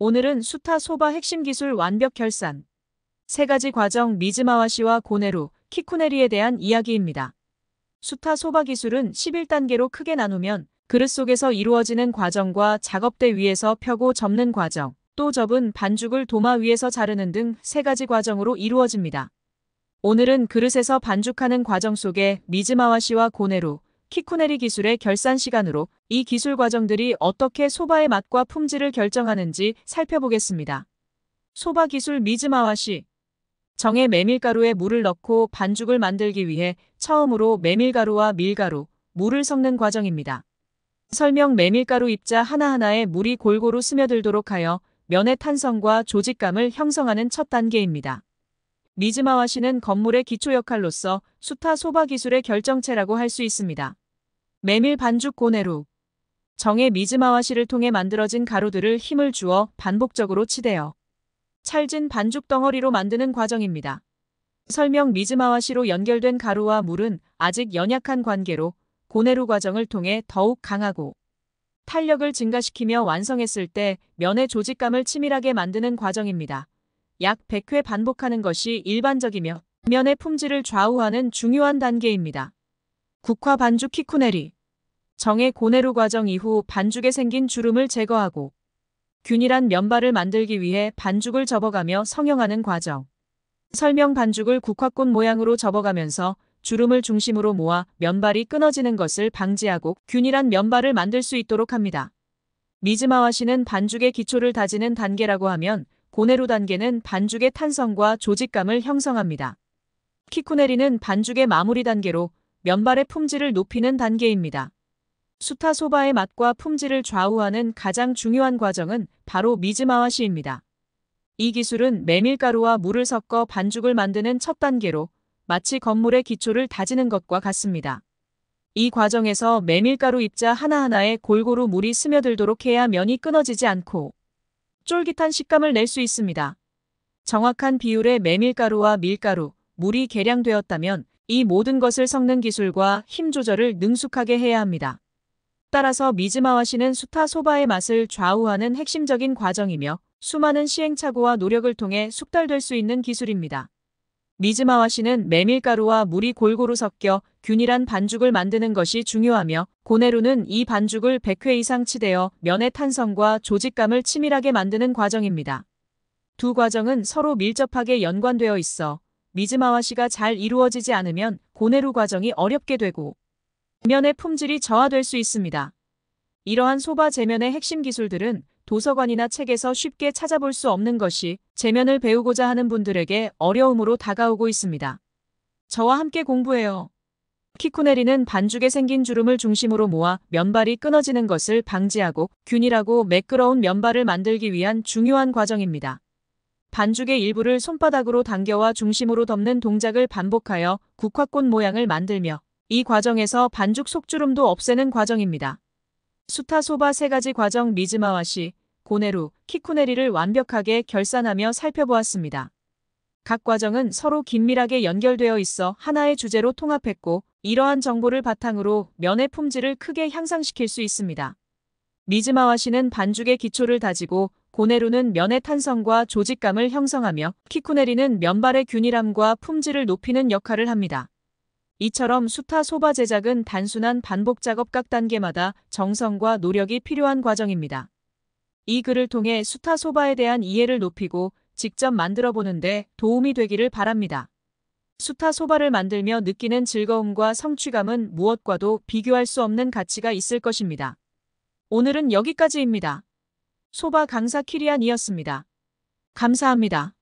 오늘은 수타 소바 핵심 기술 완벽 결산, 세 가지 과정 미즈마와시와 고네루, 키쿠네리에 대한 이야기입니다. 수타 소바 기술은 11단계로 크게 나누면 그릇 속에서 이루어지는 과정과 작업대 위에서 펴고 접는 과정, 또 접은 반죽을 도마 위에서 자르는 등 세 가지 과정으로 이루어집니다. 오늘은 그릇에서 반죽하는 과정 속에 미즈마와시와 고네루, 키쿠네리 기술의 결산 시간으로 이 기술 과정들이 어떻게 소바의 맛과 품질을 결정하는지 살펴보겠습니다. 소바 기술 미즈마와시 정의 메밀가루에 물을 넣고 반죽을 만들기 위해 처음으로 메밀가루와 밀가루, 물을 섞는 과정입니다. 설명 메밀가루 입자 하나하나에 물이 골고루 스며들도록 하여 면의 탄성과 조직감을 형성하는 첫 단계입니다. 미즈마와시는 건물의 기초 역할로서 수타 소바 기술의 결정체라고 할 수 있습니다. 메밀 반죽 고내루 정의 미즈마와시를 통해 만들어진 가루들을 힘을 주어 반복적으로 치대어 찰진 반죽 덩어리로 만드는 과정입니다. 설명 미즈마와시로 연결된 가루와 물은 아직 연약한 관계로 고내루 과정을 통해 더욱 강하고 탄력을 증가시키며 완성했을 때 면의 조직감을 치밀하게 만드는 과정입니다. 약 100회 반복하는 것이 일반적이며 면의 품질을 좌우하는 중요한 단계입니다. 국화 반죽 키쿠넬이 정의 고내루 과정 이후 반죽에 생긴 주름을 제거하고 균일한 면발을 만들기 위해 반죽을 접어가며 성형하는 과정. 설명 반죽을 국화꽃 모양으로 접어가면서 주름을 중심으로 모아 면발이 끊어지는 것을 방지하고 균일한 면발을 만들 수 있도록 합니다. 미즈마와시는 반죽의 기초를 다지는 단계라고 하면 고네로 단계는 반죽의 탄성과 조직감을 형성합니다. 키쿠네리는 반죽의 마무리 단계로 면발의 품질을 높이는 단계입니다. 수타소바의 맛과 품질을 좌우하는 가장 중요한 과정은 바로 미즈마와시입니다. 이 기술은 메밀가루와 물을 섞어 반죽을 만드는 첫 단계로 마치 건물의 기초를 다지는 것과 같습니다. 이 과정에서 메밀가루 입자 하나하나에 골고루 물이 스며들도록 해야 면이 끊어지지 않고 쫄깃한 식감을 낼 수 있습니다. 정확한 비율의 메밀가루와 밀가루, 물이 계량되었다면 이 모든 것을 섞는 기술과 힘 조절을 능숙하게 해야 합니다. 따라서 미즈마와시는 수타 소바의 맛을 좌우하는 핵심적인 과정이며 수많은 시행착오와 노력을 통해 숙달될 수 있는 기술입니다. 미즈마와씨는 메밀가루와 물이 골고루 섞여 균일한 반죽을 만드는 것이 중요하며 고네루는 이 반죽을 100회 이상 치대어 면의 탄성과 조직감을 치밀하게 만드는 과정입니다. 두 과정은 서로 밀접하게 연관되어 있어 미즈마와씨가잘 이루어지지 않으면 고네루 과정이 어렵게 되고 면의 품질이 저하될 수 있습니다. 이러한 소바 제면의 핵심 기술들은 도서관이나 책에서 쉽게 찾아볼 수 없는 것이 재면을 배우고자 하는 분들에게 어려움으로 다가오고 있습니다. 저와 함께 공부해요. 키코네리는 반죽에 생긴 주름을 중심으로 모아 면발이 끊어지는 것을 방지하고 균일하고 매끄러운 면발을 만들기 위한 중요한 과정입니다. 반죽의 일부를 손바닥으로 당겨와 중심으로 덮는 동작을 반복하여 국화꽃 모양을 만들며 이 과정에서 반죽 속주름도 없애는 과정입니다. 수타소바 세 가지 과정 리즈마와시, 고네루, 키쿠네리를 완벽하게 결산하며 살펴보았습니다. 각 과정은 서로 긴밀하게 연결되어 있어 하나의 주제로 통합했고 이러한 정보를 바탕으로 면의 품질을 크게 향상시킬 수 있습니다. 미즈마와시는 반죽의 기초를 다지고 고네루는 면의 탄성과 조직감을 형성하며 키쿠네리는 면발의 균일함과 품질을 높이는 역할을 합니다. 이처럼 수타 소바 제작은 단순한 반복 작업 각 단계마다 정성과 노력이 필요한 과정입니다. 이 글을 통해 수타 소바에 대한 이해를 높이고 직접 만들어 보는데 도움이 되기를 바랍니다. 수타 소바를 만들며 느끼는 즐거움과 성취감은 무엇과도 비교할 수 없는 가치가 있을 것입니다. 오늘은 여기까지입니다. 소바 강사 키리안이었습니다. 감사합니다.